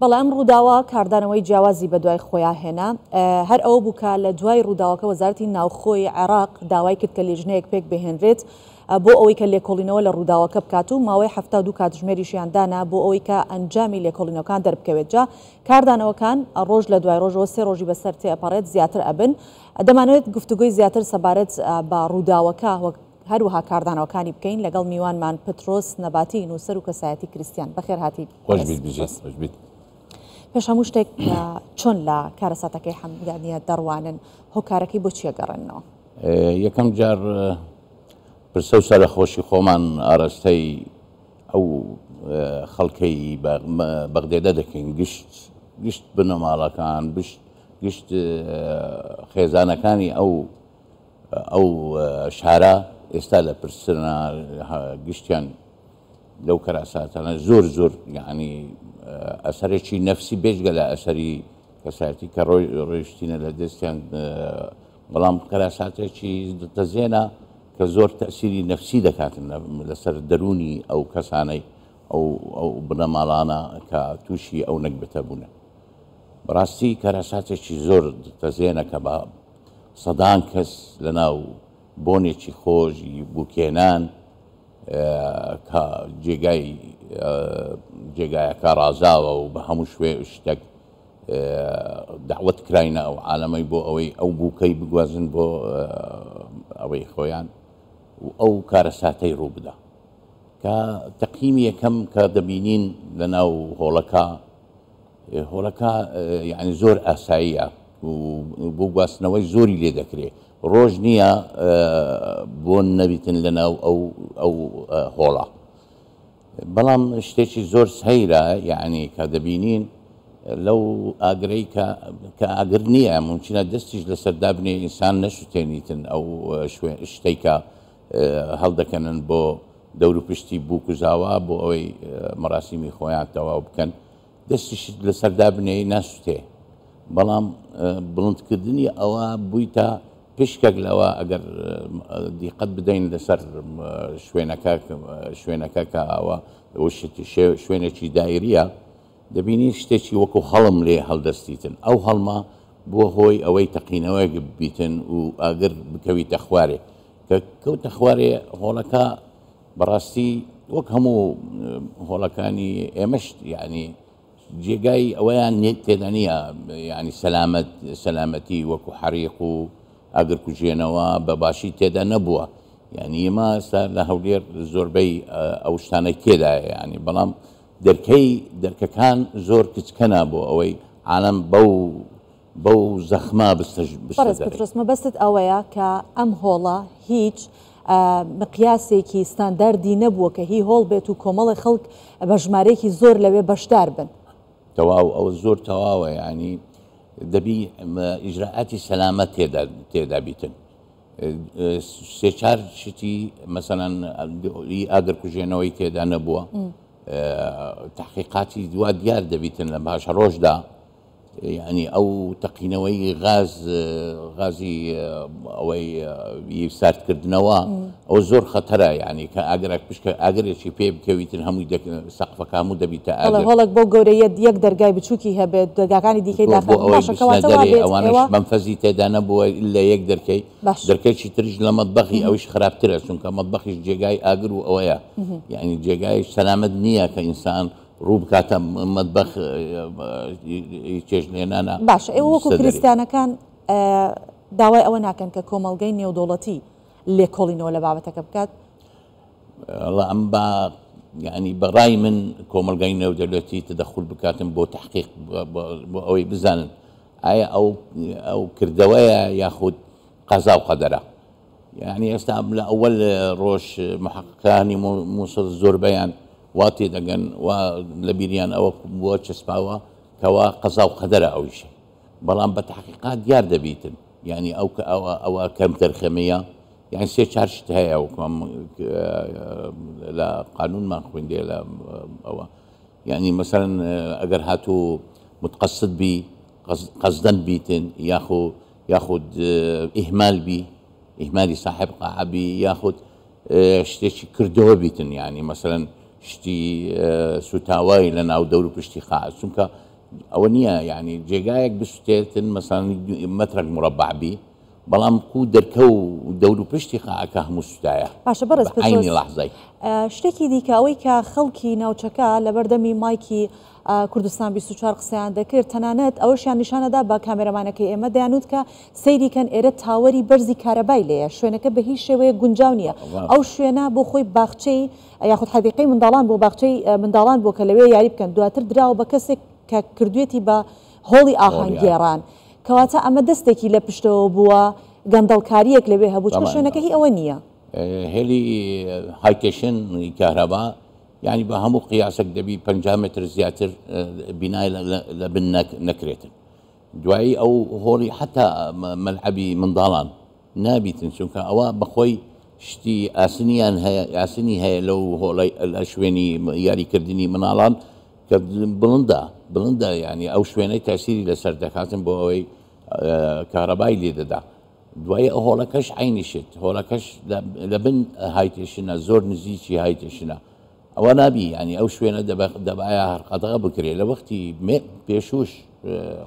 بەڵام ڕووداوە کاردانەوەی جیاوازی بە دوای خۆیان هێنا هەر ئەو بووکە لە دوای ڕووداوەکە وەزارتی ناوخۆی عێراق داوای کرد کە لێژنەیەک پێک بهێنرێت بۆ ئەوەی کە لێکۆڵینەوە لە ڕووداوەکە بکات و ماوەی هەفتا دوو کاتژمێری شیاندانا بۆ ئەوەی کە ئەنجامی لێکۆڵینەکان دەربکەوێت جا کاردانەوەکان ڕۆژ لە دوای ڕۆژەوە سێ ڕۆژی بەسەر تێپەڕێت زیاتر ئەبن دەمانوێت گفتوگوی زیاتر سەبارەت با ڕووداوەکە هەروها کاردانەوەکانی بکەین لەگەڵ میوانمان پترۆس نەباتی نووسەر و کەسایەتی کریسیان بەخێر هاتی پێش هەموو شتێک چۆن لە کارەساتەکەی حەمدانیە دەڕوانن هۆکارەکەی بۆ چێگەڕێنەوە یەکەم جار پرسە و سەرخۆشی خۆمان ئاراستەی ئەو خەڵکەی بەغدێدە دەکەین گشت گشت بنەماڵەکان بشت گشت خێزانەکانی ئەو ئەو شارە ئێستا لە پرسنە گشتیان لەو کەراساتانە زور زۆر یعنی ئەسەرێکی نفسي بێژگە لە ئەسەری کەسایەتی کە ڕۆی ڕێشتینە لە دەستیان بەڵام کەراساتێکی دەتەزێنە کە زۆر تەسیری نەفسی دەکاتن أو دەرونی ئەو کەسانەی ئەو بنەماڵانە کە تووشی ئەو نەکبتە بوونە. بەڕاستی کەراساتێکی زۆر دەتەزێنە کە بە سەدان کەس لەناو بۆنێکی خۆشی بوکێنان، جێگای جێگایەکە ڕازاوە و بە هەموو شوێ شتێک داوت کراینە ئەو عاالەمەی بۆ ئەوەی ئەو بووکەی بگوازن بۆ ئەوەی خۆیان و ئەو کارەساتەی ڕوو بدا کە تەقیم یەکەم کە دەبینین لە ناو هۆڵەکە هۆڵەکە یعنی زۆر ئاساییە بۆ گواستنەوەی زۆری لێ دەکرێت ڕۆژ نییە بۆن نەبیتن لە ناو ئەو ئەو هۆڵە بەڵام شتێکی زۆر سەیرە یعنی کە دەبینین لەو ئاگرەی کە ئاگر نییە ممکنە دەستیش لەسەر دابنێ ئینسان نەشتێنیتن ئەو شتێکە هەڵدەکەنن بۆ دەوروپشتی بووکوزاوا بۆ ئەوەی مەراسیمی خۆیان تەواو بکەن دەستیش لەسەر دابنێ ناشتێ بەڵام بڵندکردنی ئەوە بوویتە پیشکەک لەوە ئەگەر دیقەت بدەین لەسەر شوێنەکە شوێنەکە کەەوە شوێنێکی دایریە دەبینی شتێکی وەکو هەڵم لێ هەڵدەستیتن ئەو هەڵما بووە هۆی ئەوەی تەقینەوەی بیتن و ئاگر بکەویتە خوارێ کە کەوتە خوارێ هۆڵەکە بەڕاستی وەک هەموو هۆڵەکانی ئێمەشت یعنی يعني جێگای ئەوەیان نێت تێدانە ینی يعني سەلامەت سەلامەتی وەکو حریق و ئاگر کوژێنەوە بە باشی تێدا نەبووە یعنی ئێمە ئستا لە هەولێر زۆربەی ئەو شتانە کێدایە ینی بەڵام دەرکەی دەرکەکان زۆر کچکەنا بۆ ئەوەی عالم بەو بەو زەخما بستمە بەستت ئەوەیە کە ئەم هۆڵە هیچ مقیاسێکی ستانداردی نەبووە کە هی هۆڵ بێت و کۆمەڵی خەڵک بە ژمارەیەکی زۆر لەوێ بەشدار بن تەواو ئەو زۆر تەواوە ینی دەبی ئیجرعاتی سەلامە تێدا بیتن سێچار شتی مەسەەن ئاگرکوژێنەوەی تێدا نەبووە تحقیقاتی دوا دیار دەبیتن لە باشە ڕۆژدا یعنی ئەو تەقینەوەی غاز غازی ئەوەی ساردکردنەوە ئەو زۆر خەتەرە یعنی کە ئاگرێک پشکە ئاگرێکی پێ بکەویتن هەمووی سەقفەکەم و دەبیتە هەڵک بۆ گەورەیە یەک دەرگای بچووکی هەبێت دەرگاکانی دیکەی ئەوانش بەمفەزی تێدا نەبووە لە یەک دەرکەی دەرکەکی ترش لە مەتبخی ئەوش خراپترە چونکە مەتبخیش جێگای ئاگر و ئەوەیە یعنی جێگایش سەلامت نییە کە ئینسان روب روبكات مطبخ يتشجنين اه، أنا اه، باش ايوكو كريستيانا كان دواي اوانا كان كومال جيني ودولتي اللي كولين ولا بابتك تكبكات. الله ام با يعني براي من كومال جيني ودولتي تدخل بكاتم بو تحقيق بو اوي بزان اي او او كردوايا ياخذ قضاء وقدره يعني استعمل اول اه، روش محققاني موصل الزور بيان يعني واتي دەگەن ولبيريان او بوتش سباوا كوا قزا وقدر او شيء بلان بتحقيقات ديار تحقیقات يعني او او او كم ترخيميه يعني سي تەرخەمەیە یان او چارشت هەیە وکم لە قانونمان خوێندێ لە ئەوە یعنی مثلەن متقصد بي قصدا بيتن ياخو ياخد اهمال اه، بي اهمالي صاحب بي ياخد اشتيش اه، كردو بيتن يعني مثلا شتی سوتاوای لە ناو دەور و پشتی خاز چونکە ئەوە نییە یعنی جێگایەک بشتێتن مەسانی مەترک مرەبعبی بەڵام کو دەرکە و دەور و پشتی خاکە هەموو سوتایە پاشە بەرز عینی لەحزای شتێکی دیکەەوەی کە خەڵکی ناوچەکە لە بەردەمی مایکی کوردستان 24 قسەیان دەکرد تەنانەت ئەوەشیان نیشانەدا با کامێرەمانەکەی ئێمە دەیانوت کە سەیریکەن ئێرە تاوەری بەرزی کارەبای لەیە شوێنەکە بە هیچ شێوەیە گونجاو نییە ئەو شوێنە بۆ خۆی باخچەی یاخود حەدیقی منداڵان بۆ باخچەی منداڵان بۆ کە لەوێ یاری بکەن دواتر دراوە بە کەسێک کە کردوێتی بە هۆڵی ئاهانگێڕان کەواتە ئەمە دەستێکی لە پشتەوە بووە گەندەڵکاریەک لەوێ هەبوو شوێنەکە هی ئەوە نییە هێلی هایکشن کارەبا يعني به قياسك دبي بنجامتر زياتر آه، بناء لبن نكريت دواي او هوري حتى ملعبي من ضلال نابي تنسون او بخوي شتي اسنيان هي اسني هي لو هو الاشويني ياري كرديني من الان بلندا بلندا يعني او شويني تاثيري لسردكاتن بوي آه، كهربائي اللي ددا دوايا هولكش عيني شت هولكش لبن هايتشنا زور نزيشي هايتشنا ئەوە نابی ینی ئەو شوێنە دەبایە هەر قەدەغە بکرێت لە وەختی پێشوش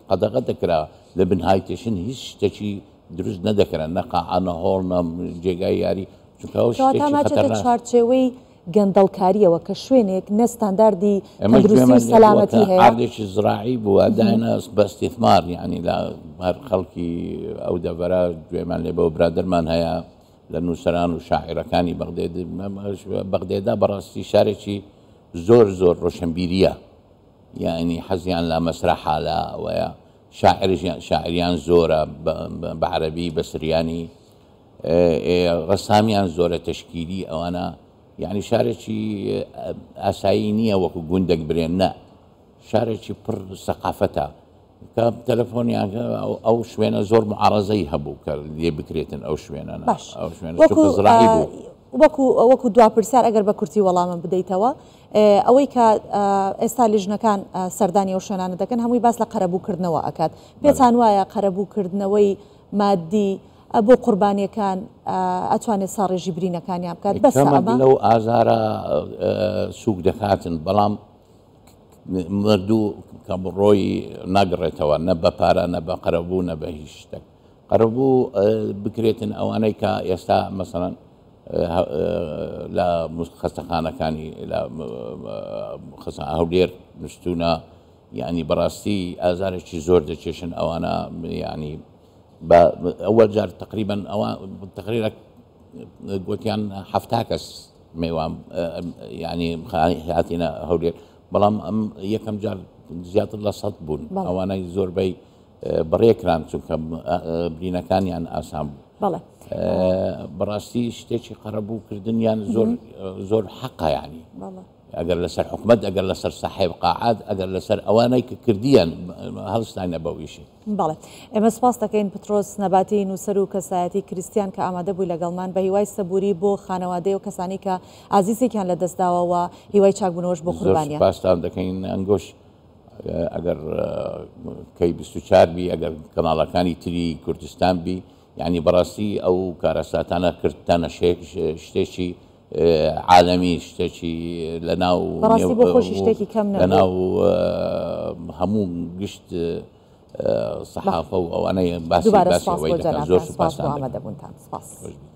قەدەغە دەکرا لە بنهای تێشن هیچ شتێکی دروست نەدەکرن نەقاعانە هۆڵ جێگای یاری چارچێوەی گەندەڵکاریەوە کە شوێنێک نەستانداردی سەلامەتی هەیەێکی زراعی بووە داینە بەستیثمار ینی هەر خەڵکی ئەو دەبەرە گوێمان لێ بەوە برادرمان هەیە لە نووسران و شاعیرەکانی بەغدێدا بەڕاستی شارێکی زۆر زۆر ڕۆشنبیریە یعنی حەزیان لە مەسرە حالاوەیە شاعریان زۆرە بە عەربی بەسریانی ڕسامیان زۆرە تشکیلی ئەوانە یعنی شارێکی ئاسایی نییە وەکو گوندێک برێن نە شارێکی پڕ سەقافەتە کە تەلەفۆنیان ئەو شوێنە زۆر معارزەی هەبوو کە لێ بکرێتن ئەو شوێنە وەکو وەکو دواپرسیار ئەگەر بە کورتی وەڵامن بدەیتەوە ئەوەی کە ئێستا لێژنەکان سەردانی ئەو شوێنانە دەکەن هەمووی باس لە قەرەبووکردنەوە ئەکات پێچان وایە قەرەبووکردنەوەی مادی بۆ قوربانیەکان ئەتوانێت ساڕێژی برینەکانیان بکات بەس لەو ئازارە سووک دەخاتن بەڵام مردوو کە بڕۆی ناگڕێتەوە نە قربو پارە نە قربو قەرەبوو نە بە هیچ مثلا اه، لا بکرێتن ئەوانەی اه، اه، لا ئێستا مەسەن نشتونا خستەخانەکانی هەولێر نوستونە یعنی بەڕاستی ئازارێکی زۆر دەچێشن ئەوانە با اول جار تقریبن ئەوان تقریرە گوتیان هەفتا کەس میوان ینی هاتیە هەولێر بەڵام ئەم یەکەم جار زیاتر لە سەد بوون ئەوانای زۆربەی بڕێکران چونکە برینەکانیان ئاسان بوو بەڕاستی شتێکی قەرەبوو کردنیان زۆر زۆر حەقایانی ئەگەر لەسەر حکومت ئەگەر لەسەر سەحێب قاعات ئەگەر لەسەر ئەوانەی کە کردیان هەڵستانە بەویشی بڵێ ئێمە سپاس دەکەین پترۆس نەباتی نووسەر و کەسایەتی کریسیان کە ئامادە بووی لەگەڵمان بە هیوای سەبووری بۆ خانەوادەی و کەسانی کە ئازیزێکیان لە دەستداوەوە هیوای چاکبوونەوەش بۆ قوربانیان پاستان دەکەین ئەنگۆش ئەگەر کەی 24 بی ئەگەر کەناڵەکانی تری کوردستان بی یعنی بەڕاستی ئەو کارەساتانە کردتانە شتێکی عالمی شتێکی لە لناو لناو ناو آه، هەموو گشت سەحافە آه، و ئەوانەیە باسی زۆر سپاس ئامادەبوونتان سپاس.